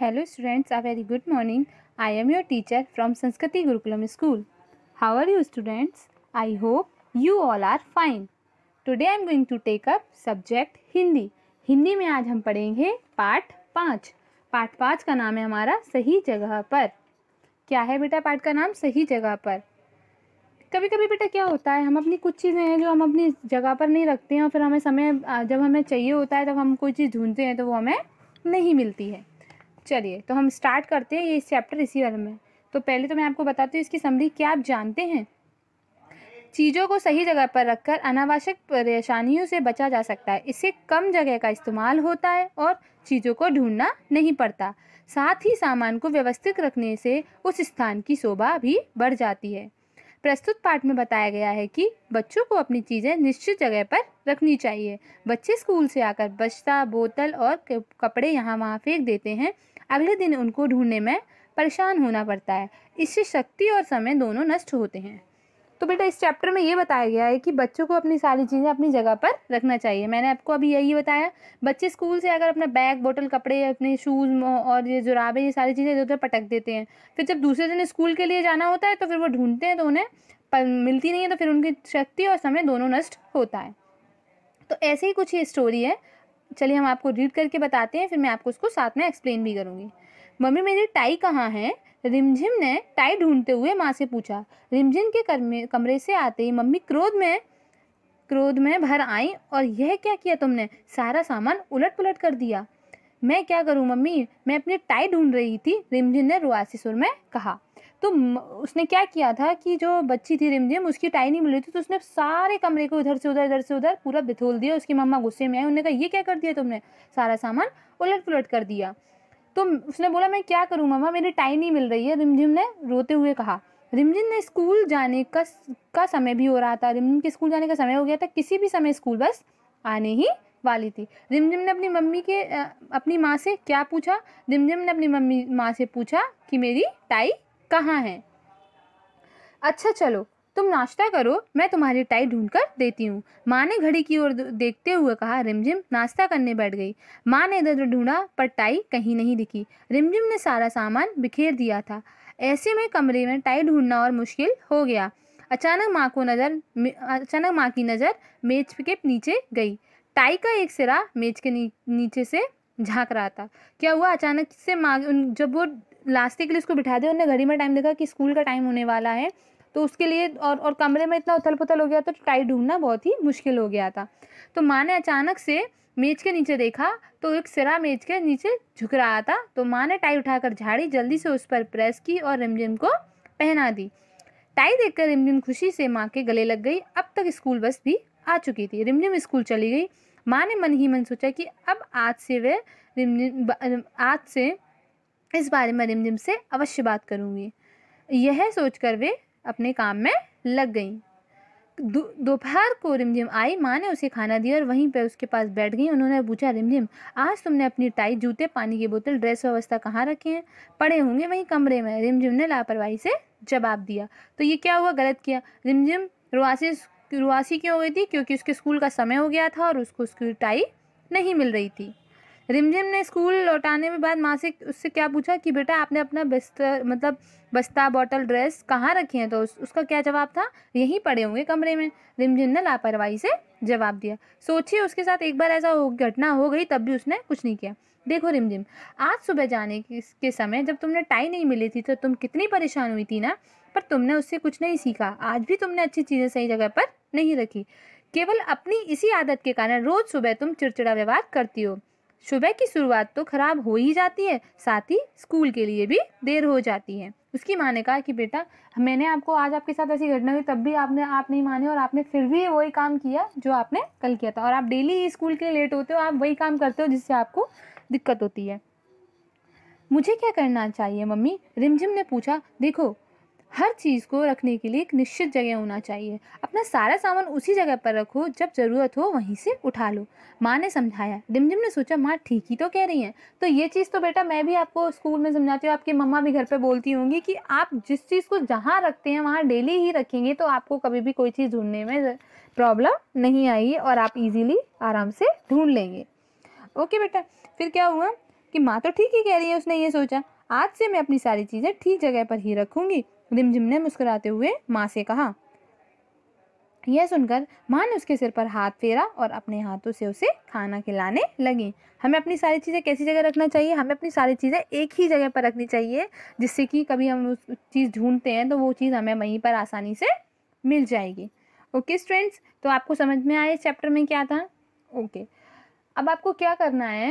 hello students uh very good morning I am your teacher from Sanskriti Gurukulam school how are you students I hope you all are fine today I am going to take up subject Hindi Hindi में आज हम पढ़ेंगे part पाँच part पाँच का नाम है हमारा सही जगह पर क्या है बेटा पार्ट का नाम सही जगह पर कभी कभी बेटा क्या होता है हम अपनी कुछ चीज़ें हैं जो हम अपनी जगह पर नहीं रखते हैं और फिर हमें समय जब हमें चाहिए होता है तब हम कोई चीज़ ढूंढते हैं तो वो हमें नहीं मिलती है चलिए तो हम स्टार्ट करते हैं ये इस चैप्टर इसी वर्ग में तो पहले तो मैं आपको बताती हूँ इसकी समरी क्या आप जानते हैं चीज़ों को सही जगह पर रखकर अनावश्यक परेशानियों से बचा जा सकता है इससे कम जगह का इस्तेमाल होता है और चीज़ों को ढूंढना नहीं पड़ता साथ ही सामान को व्यवस्थित रखने से उस स्थान की शोभा भी बढ़ जाती है प्रस्तुत पाठ में बताया गया है कि बच्चों को अपनी चीज़ें निश्चित जगह पर रखनी चाहिए बच्चे स्कूल से आकर बस्ता बोतल और कपड़े यहाँ वहाँ फेंक देते हैं अगले दिन उनको ढूंढने में परेशान होना पड़ता है इससे शक्ति और समय दोनों नष्ट होते हैं तो बेटा इस चैप्टर में ये बताया गया है कि बच्चों को अपनी सारी चीज़ें अपनी जगह पर रखना चाहिए मैंने आपको अभी यही बताया बच्चे स्कूल से अगर अपना बैग बोतल कपड़े अपने शूज़ और ये जुराबे ये सारी चीज़ें इधर उधर पटक देते हैं फिर जब दूसरे दिन स्कूल के लिए जाना होता है तो फिर वो ढूंढते हैं तो उन्हें मिलती नहीं है तो फिर उनकी शक्ति और समय दोनों नष्ट होता है तो ऐसे ही कुछ ये स्टोरी है चलिए हम आपको रीड करके बताते हैं फिर मैं आपको उसको साथ में एक्सप्लेन भी करूँगी मम्मी मेरी टाई कहाँ है रिमझिम ने टाई ढूंढते हुए माँ से पूछा रिमझिम के कमरे से आते ही मम्मी क्रोध में क्रोध में भर आई और यह क्या किया तुमने सारा सामान उलट पुलट कर दिया मैं क्या करूं मम्मी मैं अपनी टाई ढूंढ रही थी रिमझिम ने रुआसी सुर में कहा तो उसने क्या किया था कि जो बच्ची थी रिमझिम उसकी टाई नहीं मिल रही थी तो उसने सारे कमरे को इधर से उधर इधर से उधर पूरा बिथोल दिया उसकी मम्मा गुस्से में आई उन्होंने कहा ये क्या कर दिया तुमने सारा सामान उलट पुलट कर दिया तो उसने बोला मैं क्या करूँ मम्मा मेरी टाई नहीं मिल रही है रिमझिम ने रोते हुए कहा रिमझिम ने स्कूल जाने का का समय भी हो रहा था रिमझिम के स्कूल जाने का समय हो गया था किसी भी समय स्कूल बस आने ही वाली थी रिमझिम ने अपनी मम्मी के अपनी माँ से क्या पूछा रिमझिम ने अपनी मम्मी माँ से पूछा कि मेरी टाई कहाँ हैं अच्छा चलो तुम नाश्ता करो मैं तुम्हारी टाई ढूंढ कर देती हूँ माँ ने घड़ी की ओर देखते हुए कहा रिमझिम नाश्ता करने बैठ गई माँ ने इधर उधर ढूंढा पर टाई कहीं नहीं दिखी रिमझिम ने सारा सामान बिखेर दिया था ऐसे में कमरे में टाई ढूंढना और मुश्किल हो गया अचानक माँ को नज़र अचानक माँ की नज़र मेज के नीचे गई टाई का एक सिरा मेज के नीचे से झाँक रहा था क्या हुआ अचानक से माँ जब वो लास्ट के लिए उसको बिठा दिया उन्होंने घड़ी में टाइम देखा कि स्कूल का टाइम होने वाला है तो उसके लिए और और कमरे में इतना उथल पुथल हो गया तो टाई ढूंढना बहुत ही मुश्किल हो गया था तो माँ ने अचानक से मेज के नीचे देखा तो एक सिरा मेज के नीचे झुक रहा था तो माँ ने टाई उठाकर झाड़ी जल्दी से उस पर प्रेस की और रिमझिम को पहना दी टाई देखकर रिमझिम खुशी से माँ के गले लग गई अब तक स्कूल बस भी आ चुकी थी रिमझिम स्कूल चली गई माँ ने मन ही मन सोचा कि अब आज से वह रिमझिम आज से इस बारे में रिमझिम से अवश्य बात करूँगी यह सोचकर वे अपने काम में लग गईं दोपहर को रिमझिम आई माँ ने उसे खाना दिया और वहीं पर उसके पास बैठ गई उन्होंने पूछा रिमझिम आज तुमने अपनी टाई जूते पानी की बोतल ड्रेस व्यवस्था कहाँ रखे हैं पड़े होंगे वहीं कमरे में रिमझिम ने लापरवाही से जवाब दिया तो ये क्या हुआ गलत किया रिमझिम रुआसी रुआसी क्यों हुई थी क्योंकि उसके स्कूल का समय हो गया था और उसको उसकी टाई नहीं मिल रही थी रिमझिम ने स्कूल लौटाने के बाद माँ से उससे क्या पूछा कि बेटा आपने अपना बिस्तर मतलब बस्ता बॉटल ड्रेस कहाँ रखी है तो उस, उसका क्या जवाब था यहीं पड़े होंगे कमरे में रिमझिम ने लापरवाही से जवाब दिया सोचिए उसके साथ एक बार ऐसा हो घटना हो गई तब भी उसने कुछ नहीं किया देखो रिमझिम आज सुबह जाने के समय जब तुमने टाई नहीं मिली थी तो तुम कितनी परेशान हुई थी ना पर तुमने उससे कुछ नहीं सीखा आज भी तुमने अच्छी चीज़ें सही जगह पर नहीं रखी केवल अपनी इसी आदत के कारण रोज़ सुबह तुम चिड़चिड़ा व्यवहार करती हो सुबह की शुरुआत तो खराब हो ही जाती है साथ ही स्कूल के लिए भी देर हो जाती है उसकी माँ ने कहा कि बेटा मैंने आपको आज आपके साथ ऐसी घटना हुई तब भी आपने आप नहीं माने और आपने फिर भी वही काम किया जो आपने कल किया था और आप डेली स्कूल के लिए लेट होते हो आप वही काम करते हो जिससे आपको दिक्कत होती है मुझे क्या करना चाहिए मम्मी रिमझिम ने पूछा देखो हर चीज़ को रखने के लिए एक निश्चित जगह होना चाहिए अपना सारा सामान उसी जगह पर रखो जब ज़रूरत हो वहीं से उठा लो माँ ने समझाया डिमडिम ने सोचा माँ ठीक ही तो कह रही हैं तो ये चीज़ तो बेटा मैं भी आपको स्कूल में समझाती हूँ आपकी मम्मा भी घर पर बोलती होंगी कि आप जिस चीज़ को जहाँ रखते हैं वहाँ डेली ही रखेंगे तो आपको कभी भी कोई चीज़ ढूंढने में प्रॉब्लम नहीं आएगी और आप इजीली आराम से ढूंढ लेंगे ओके बेटा फिर क्या हुआ कि माँ तो ठीक ही कह रही है उसने ये सोचा आज से मैं अपनी सारी चीज़ें ठीक जगह पर ही रखूँगी रिमझिम ने मुस्कुराते हुए माँ से कहा यह सुनकर माँ ने उसके सिर पर हाथ फेरा और अपने हाथों से उसे खाना खिलाने लगी हमें अपनी सारी चीज़ें कैसी जगह रखना चाहिए हमें अपनी सारी चीज़ें एक ही जगह पर रखनी चाहिए जिससे कि कभी हम उस चीज़ ढूंढते हैं तो वो चीज़ हमें वहीं पर आसानी से मिल जाएगी ओके स्टूडेंट्स तो आपको समझ में आया इस चैप्टर में क्या था ओके अब आपको क्या करना है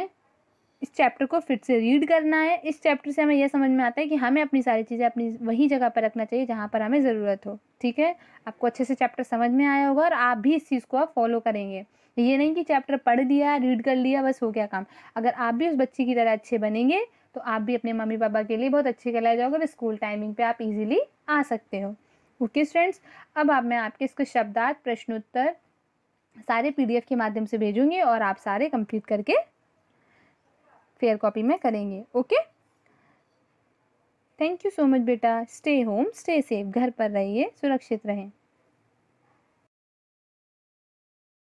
इस चैप्टर को फिर से रीड करना है इस चैप्टर से हमें यह समझ में आता है कि हमें अपनी सारी चीज़ें अपनी वही जगह पर रखना चाहिए जहाँ पर हमें ज़रूरत हो ठीक है आपको अच्छे से चैप्टर समझ में आया होगा और आप भी इस चीज़ को आप फॉलो करेंगे ये नहीं कि चैप्टर पढ़ दिया रीड कर लिया बस हो गया काम अगर आप भी उस बच्चे की तरह अच्छे बनेंगे तो आप भी अपने मम्मी पापा के लिए बहुत अच्छे कहलाए जाओगे और स्कूल टाइमिंग पर आप ईजिली आ सकते हो ओके स्टूडेंट्स अब आप मैं आपके इसको शब्दार्थ प्रश्नोत्तर सारे पीडीएफ के माध्यम से भेजूंगी और आप सारे कंप्लीट करके फेयर कॉपी में करेंगे okay thank you so much बेटा स्टे होम स्टे सेफ घर पर रहिए सुरक्षित रहें